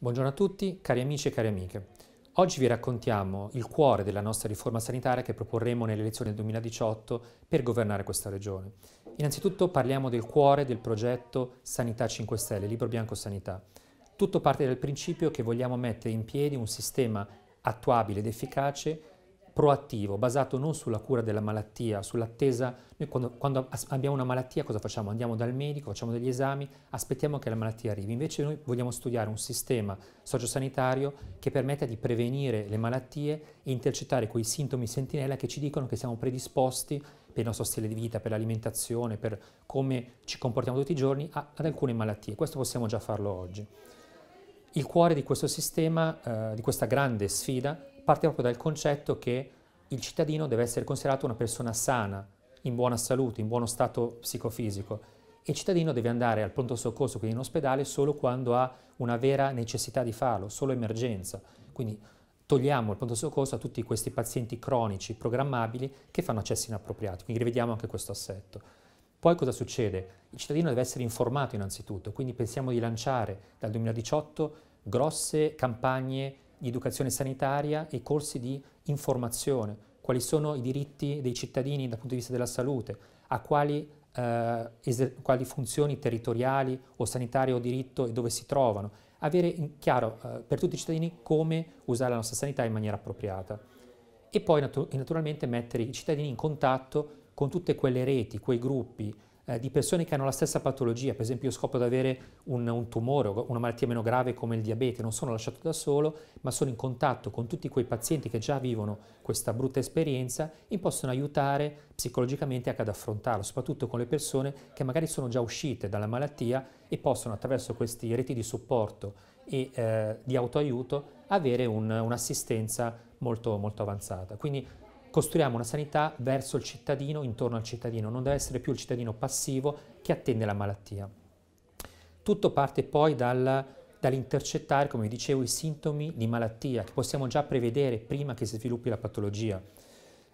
Buongiorno a tutti, cari amici e cari amiche. Oggi vi raccontiamo il cuore della nostra riforma sanitaria che proporremo nelle elezioni del 2018 per governare questa regione. Innanzitutto parliamo del cuore del progetto Sanità 5 Stelle, Libro Bianco Sanità. Tutto parte dal principio che vogliamo mettere in piedi un sistema attuabile ed efficace proattivo, basato non sulla cura della malattia, sull'attesa. Noi quando, quando, abbiamo una malattia cosa facciamo? Andiamo dal medico, facciamo degli esami, aspettiamo che la malattia arrivi. Invece noi vogliamo studiare un sistema sociosanitario che permetta di prevenire le malattie e intercettare quei sintomi sentinella che ci dicono che siamo predisposti per il nostro stile di vita, per l'alimentazione, per come ci comportiamo tutti i giorni ad alcune malattie. Questo possiamo già farlo oggi. Il cuore di questo sistema, eh, di questa grande sfida, parte proprio dal concetto che il cittadino deve essere considerato una persona sana, in buona salute, in buono stato psicofisico. Il cittadino deve andare al pronto soccorso, quindi in ospedale, solo quando ha una vera necessità di farlo, solo emergenza. Quindi togliamo il pronto soccorso a tutti questi pazienti cronici, programmabili, che fanno accessi inappropriati. Quindi rivediamo anche questo assetto. Poi cosa succede? Il cittadino deve essere informato innanzitutto, quindi pensiamo di lanciare dal 2018 grosse campagne di educazione sanitaria e corsi di informazione quali sono i diritti dei cittadini dal punto di vista della salute, a quali, eh, quali funzioni territoriali o sanitarie o diritto e dove si trovano. Avere chiaro eh, per tutti i cittadini come usare la nostra sanità in maniera appropriata. E poi natu- naturalmente mettere i cittadini in contatto con tutte quelle reti, quei gruppi, eh, di persone che hanno la stessa patologia, per esempio io scopro di avere un, un tumore o una malattia meno grave come il diabete, non sono lasciato da solo, ma sono in contatto con tutti quei pazienti che già vivono questa brutta esperienza e possono aiutare psicologicamente anche ad affrontarlo, soprattutto con le persone che magari sono già uscite dalla malattia e possono attraverso queste reti di supporto e eh, di autoaiuto avere un, un'assistenza molto, molto avanzata. Quindi costruiamo una sanità verso il cittadino, intorno al cittadino, non deve essere più il cittadino passivo che attende la malattia. Tutto parte poi dal, dall'intercettare, come dicevo, i sintomi di malattia che possiamo già prevedere prima che si sviluppi la patologia.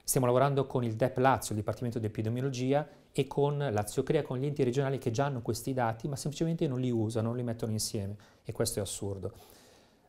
Stiamo lavorando con il DEP Lazio, il Dipartimento di Epidemiologia, e con Lazio Crea, con gli enti regionali che già hanno questi dati, ma semplicemente non li usano, non li mettono insieme, e questo è assurdo.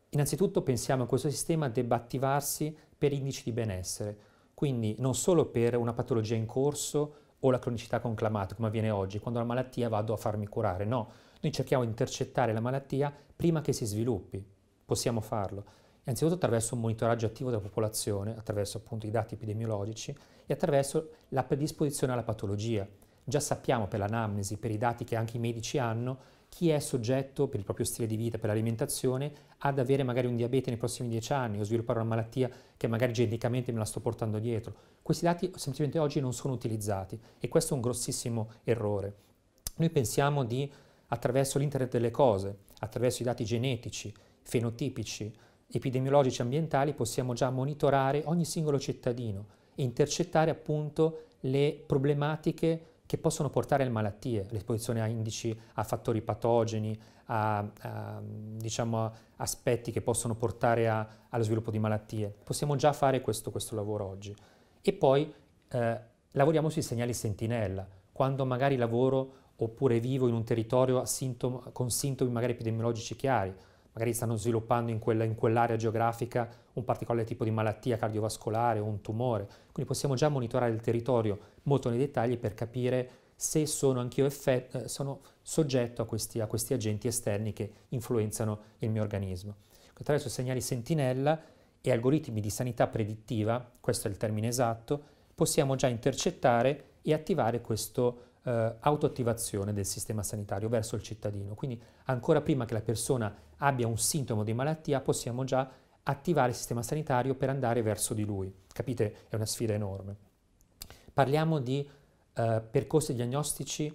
Innanzitutto pensiamo che questo sistema debba attivarsi per indici di benessere, quindi non solo per una patologia in corso o la cronicità conclamata, come avviene oggi, quando la malattia vado a farmi curare, no. Noi cerchiamo di intercettare la malattia prima che si sviluppi, possiamo farlo. Innanzitutto attraverso un monitoraggio attivo della popolazione, attraverso appunto i dati epidemiologici e attraverso la predisposizione alla patologia. Già sappiamo per l'anamnesi, per i dati che anche i medici hanno, chi è soggetto per il proprio stile di vita, per l'alimentazione, ad avere magari un diabete nei prossimi dieci anni o sviluppare una malattia che magari geneticamente me la sto portando dietro. Questi dati semplicemente oggi non sono utilizzati e questo è un grossissimo errore. Noi pensiamo di, attraverso l'internet delle cose, attraverso i dati genetici, fenotipici, epidemiologici ambientali, possiamo già monitorare ogni singolo cittadino e intercettare appunto le problematiche che possono portare alle malattie, l'esposizione a indici, a fattori patogeni, a, a diciamo, aspetti che possono portare a, allo sviluppo di malattie. Possiamo già fare questo, questo lavoro oggi. E poi eh, lavoriamo sui segnali sentinella, quando magari lavoro oppure vivo in un territorio sintomo, con sintomi magari epidemiologici chiari, magari stanno sviluppando in, quella, in quell'area geografica un particolare tipo di malattia cardiovascolare o un tumore. Quindi possiamo già monitorare il territorio molto nei dettagli per capire se sono anch'io eh, sono soggetto a questi, a questi agenti esterni che influenzano il mio organismo. Attraverso segnali sentinella e algoritmi di sanità predittiva, questo è il termine esatto, possiamo già intercettare e attivare questa eh, autoattivazione del sistema sanitario verso il cittadino. Quindi ancora prima che la persona abbia un sintomo di malattia, possiamo già attivare il sistema sanitario per andare verso di lui. Capite? È una sfida enorme. Parliamo di eh, percorsi diagnostici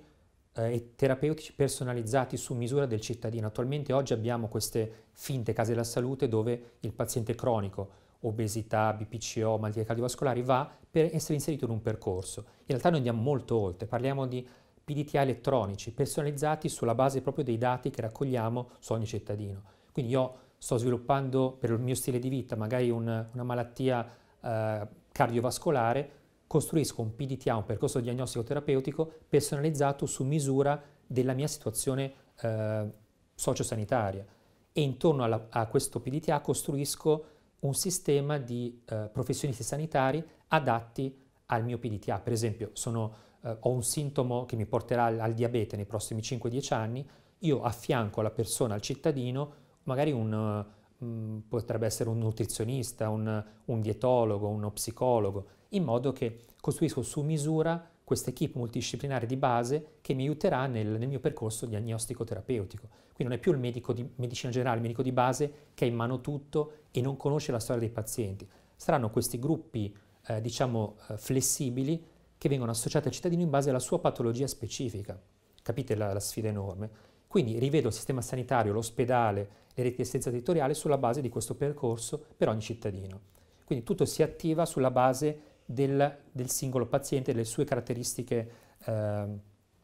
eh, e terapeutici personalizzati su misura del cittadino. Attualmente oggi abbiamo queste finte case della salute dove il paziente cronico, obesità, BPCO, malattie cardiovascolari va per essere inserito in un percorso. In realtà noi andiamo molto oltre, parliamo di PDTA elettronici personalizzati sulla base proprio dei dati che raccogliamo su ogni cittadino. Quindi io sto sviluppando per il mio stile di vita magari un, una malattia eh, cardiovascolare, costruisco un PDTA, un percorso diagnostico terapeutico personalizzato su misura della mia situazione eh, sociosanitaria e intorno alla, a questo PDTA costruisco un sistema di eh, professionisti sanitari adatti al mio PDTA. Per esempio sono eh, ho un sintomo che mi porterà al, al diabete nei prossimi 5-10 anni, io affianco alla persona, al cittadino, magari un, mh, eh, mm, potrebbe essere un nutrizionista, un, un, dietologo, uno psicologo, in modo che costruisco su misura questa equip multidisciplinare di base che mi aiuterà nel, nel mio percorso diagnostico-terapeutico. Quindi non è più il medico di medicina generale, il medico di base che ha in mano tutto e non conosce la storia dei pazienti. Saranno questi gruppi, eh, diciamo, eh, flessibili che vengono associate al cittadino in base alla sua patologia specifica. Capite la, la sfida enorme? Quindi rivedo il sistema sanitario, l'ospedale, le reti di assistenza territoriale sulla base di questo percorso per ogni cittadino. Quindi tutto si attiva sulla base del, del singolo paziente, delle sue caratteristiche, eh,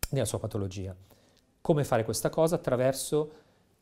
della sua patologia. Come fare questa cosa? Attraverso,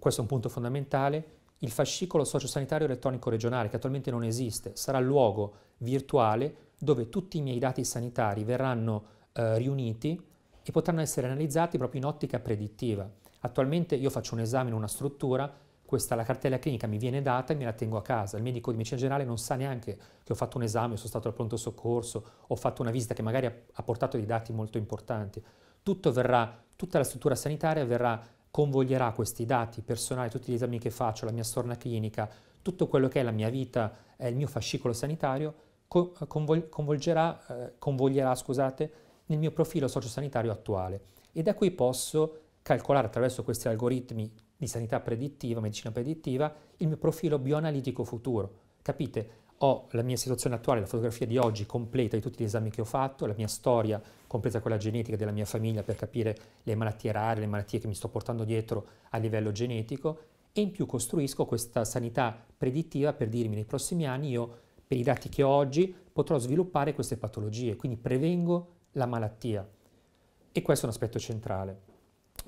questo è un punto fondamentale, il fascicolo sociosanitario elettronico regionale, che attualmente non esiste, sarà il luogo virtuale dove tutti i miei dati sanitari verranno eh, riuniti e potranno essere analizzati proprio in ottica predittiva. Attualmente io faccio un esame in una struttura, questa la cartella clinica mi viene data e me la tengo a casa. Il medico di medicina generale non sa neanche che ho fatto un esame, sono stato al pronto soccorso, ho fatto una visita che magari ha portato dei dati molto importanti. Tutto Verrà, tutta la struttura sanitaria verrà, convoglierà questi dati personali, tutti gli esami che faccio, la mia storna clinica, tutto quello che è la mia vita, il mio fascicolo sanitario convolgerà, eh, convoglierà scusate, nel mio profilo sociosanitario attuale e da qui posso calcolare attraverso questi algoritmi di sanità predittiva, medicina predittiva, il mio profilo bioanalitico futuro. Capite? Ho la mia situazione attuale, la fotografia di oggi completa di tutti gli esami che ho fatto, la mia storia, compresa quella genetica della mia famiglia per capire le malattie rare, le malattie che mi sto portando dietro a livello genetico e in più costruisco questa sanità predittiva per dirmi nei prossimi anni io per i dati che ho oggi, potrò sviluppare queste patologie, quindi prevengo la malattia. E questo è un aspetto centrale.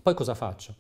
Poi cosa faccio?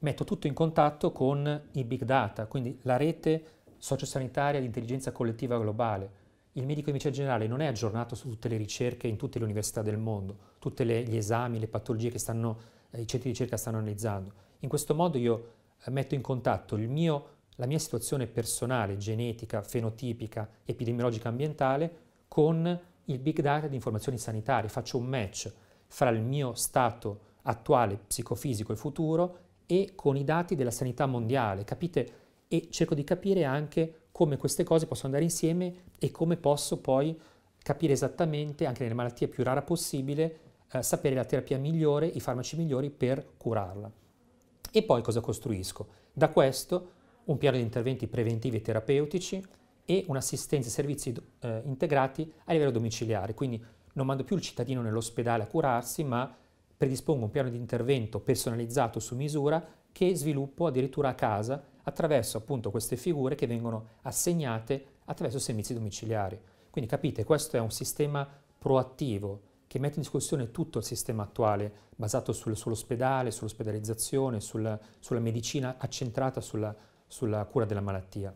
Metto tutto in contatto con i big data, quindi la rete sociosanitaria di intelligenza collettiva globale. Il medico di medicina generale non è aggiornato su tutte le ricerche in tutte le università del mondo, tutti gli esami, le patologie che stanno, eh, i centri di ricerca stanno analizzando. In questo modo io eh, metto in contatto il mio la mia situazione personale, genetica, fenotipica, epidemiologica ambientale con il big data di informazioni sanitarie. Faccio un match fra il mio stato attuale, psicofisico e futuro e con i dati della sanità mondiale, capite? E cerco di capire anche come queste cose possono andare insieme e come posso poi capire esattamente, anche nelle malattie più rara possibile, eh, sapere la terapia migliore, i farmaci migliori per curarla. E poi cosa costruisco? Da questo un piano di interventi preventivi e terapeutici e un'assistenza e servizi eh, integrati a livello domiciliare. Quindi non mando più il cittadino nell'ospedale a curarsi, ma predispongo un piano di intervento personalizzato su misura che sviluppo addirittura a casa attraverso appunto queste figure che vengono assegnate attraverso servizi domiciliari. Quindi capite, questo è un sistema proattivo che mette in discussione tutto il sistema attuale basato sul, sull'ospedale, sull'ospedalizzazione, sulla, sulla medicina accentrata sulla, sulla cura della malattia.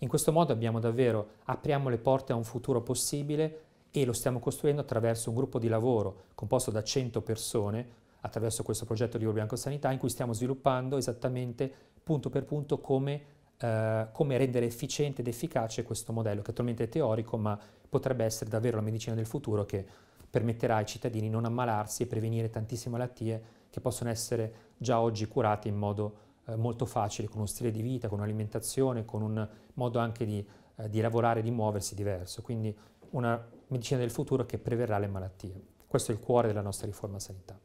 In questo modo abbiamo davvero, apriamo le porte a un futuro possibile e lo stiamo costruendo attraverso un gruppo di lavoro composto da 100 persone, attraverso questo progetto di Bianco Sanità, in cui stiamo sviluppando esattamente punto per punto come, eh, come rendere efficiente ed efficace questo modello, che attualmente è teorico, ma potrebbe essere davvero la medicina del futuro che permetterà ai cittadini di non ammalarsi e prevenire tantissime malattie che possono essere già oggi curate in modo eh, molto facile, con uno stile di vita, con un'alimentazione, con un modo anche di, eh, di lavorare, di muoversi diverso. Quindi una medicina del futuro che preverrà le malattie. Questo è il cuore della nostra riforma sanitaria.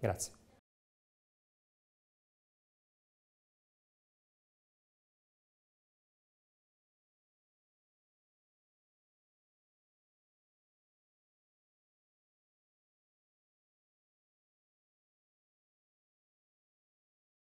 Grazie.